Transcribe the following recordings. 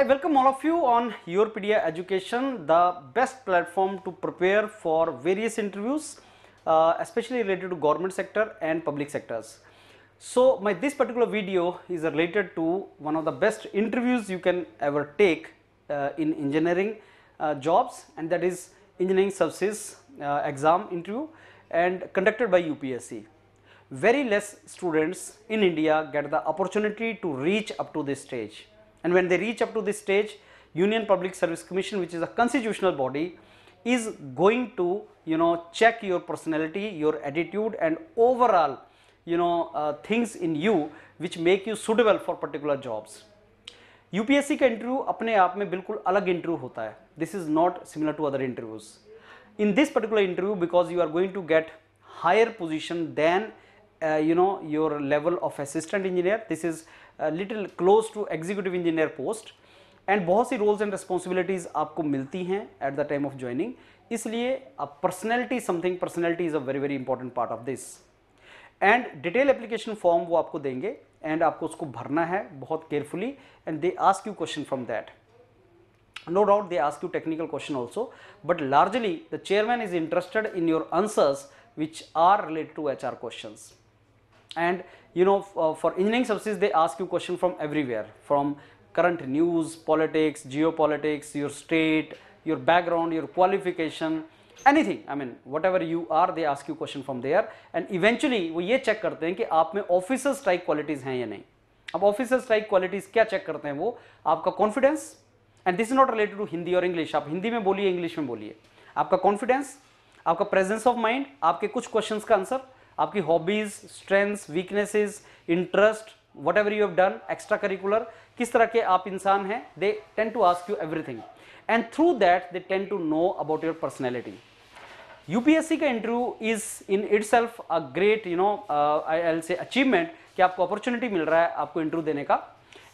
I welcome all of you on Europedia Education, the best platform to prepare for various interviews, uh, especially related to government sector and public sectors. So my this particular video is related to one of the best interviews you can ever take uh, in engineering uh, jobs and that is engineering services uh, exam interview and conducted by UPSC very less students in India get the opportunity to reach up to this stage. And when they reach up to this stage, Union Public Service Commission, which is a constitutional body, is going to you know check your personality, your attitude, and overall you know uh, things in you which make you suitable for particular jobs. UPSC का interview apne आप में बिल्कुल अलग interview होता है this is not similar to other interviews in this particular interview because you are going to get higher uh, you know your level of assistant engineer this is a little close to executive engineer post and bahut si roles and responsibilities aapko milti hain at the time of joining isliye a personality something personality is a very very important part of this and detail application form wo aapko denge and aapko usko bharna hai bahut carefully and they ask you question from that no doubt they ask you technical question also but largely the chairman is interested in your answers which are related to HR questions. And you know for engineering service they ask you question you everywhere from current news politics geopolitics your state your background your qualification anything I mean whatever you are they ask you question from there and eventually वो ये check करते हैं कि आप में officer strike qualities हैं या नहीं अब ऑफिसर स्ट्राइक क्वालिटीज़ क्या चेक करते हैं वो आपका confidence and this is not related to Hindi और इंग्लिश आप हिंदी में बोलिए इंग्लिश में बोलिए आपका कॉन्फिडेंस आपका प्रेजेंस ऑफ माइंड आपके कुछ क्वेश्चन का आंसर आपकी hobbies strengths weaknesses interest whatever you have done extracurricular किस तरह के आप इंसान हैं they tend to ask you everything and through that they tend to know about your personality UPSC का interview is in itself a great you know I'll say achievement कि आपको opportunity मिल रहा है आपको interview देने का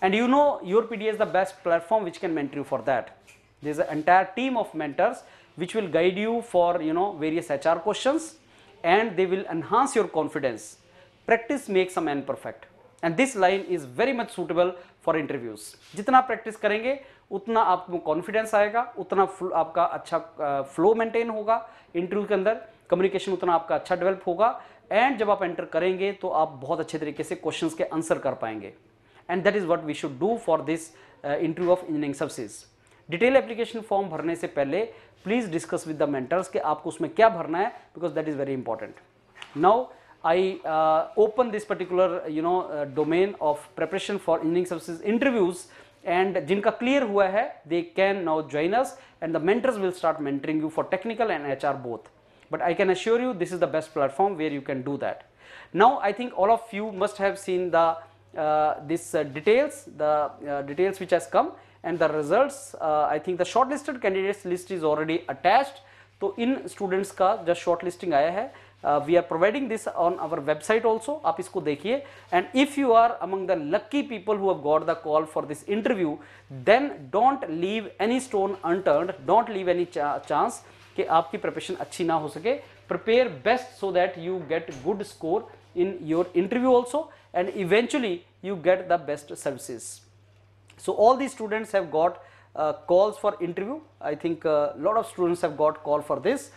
and you know your P D is the best platform which can mentor you for that this entire team of mentors which will guide you for you know various H R question and they will enhance your confidence. Practice makes a man perfect. And this line is very much suitable for interviews जितना practice करेंगे उतना आपको confidence आएगा अच्छा, uh, उतना आपका अच्छा flow maintain होगा इंटरव्यू के अंदर कम्युनिकेशन उतना आपका अच्छा डेवलप होगा एंड जब आप एंटर करेंगे तो आप बहुत अच्छे तरीके से क्वेश्चंस के आंसर कर पाएंगे and that is what we should do for this interview of engineering services detail application form भरने से पहले please discuss with the mentors कि आपको उसमें क्या भरना है because that is very important now I open this particular you know domain of preparation for engineering services interviews and जिनका क्लियर हुआ है they can now join us and the mentors will start mentoring you for technical and H R both but I can assure you this is the best platform where you can do that now I think all of you must have seen the this details the details which has come and the results uh, I think the shortlisted candidates list is already attached तो इन students का जो short shortlisting आया है we are providing this on our website also आप इसको देखिए and if you are among the lucky people who have got the call for this interview then don't leave any stone unturned don't leave any chance कि आपकी preparation अच्छी ना हो सके prepare best so that you get good score in your interview also and eventually you get the best services So all these students have got uh, calls for interview. I think a uh, lot of students have got call for this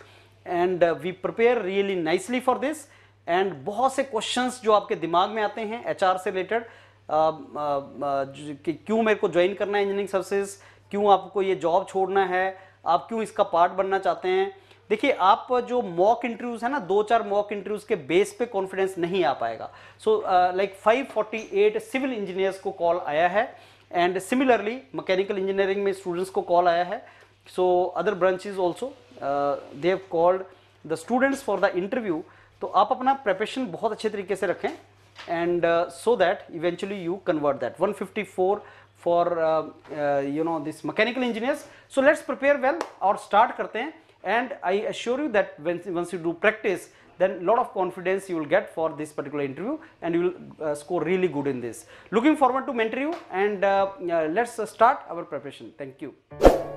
and uh, we prepare really nicely for this and bahut se questions jo aapke dimag mein aate hain HR se related कि क्यों मेरे को join करना है engineering services क्यों आपको ये job छोड़ना है आप क्यों इसका पार्ट बनना चाहते हैं देखिए आप जो मॉक इंटरव्यूज़ है ना दो चार मॉक इंटरव्यूज़ के बेस पे कॉन्फिडेंस नहीं आ पाएगा सो लाइक 548 सिविल इंजीनियर्स को कॉल आया है एंड सिमिलरली मैकेनिकल इंजीनियरिंग में स्टूडेंट्स को कॉल आया है so other branches also they have called the students for the interview तो आप अपना प्रेपरेशन बहुत अच्छे तरीके से रखें and so that eventually you convert that 154 for you know this mechanical engineers so let's prepare well और स्टार्ट करते हैं and I assure you that once you do practice then lot of confidence you will get for this particular interview and you will uh, score really good in this. Looking forward to mentor you and uh, uh, let's start our preparation. Thank you.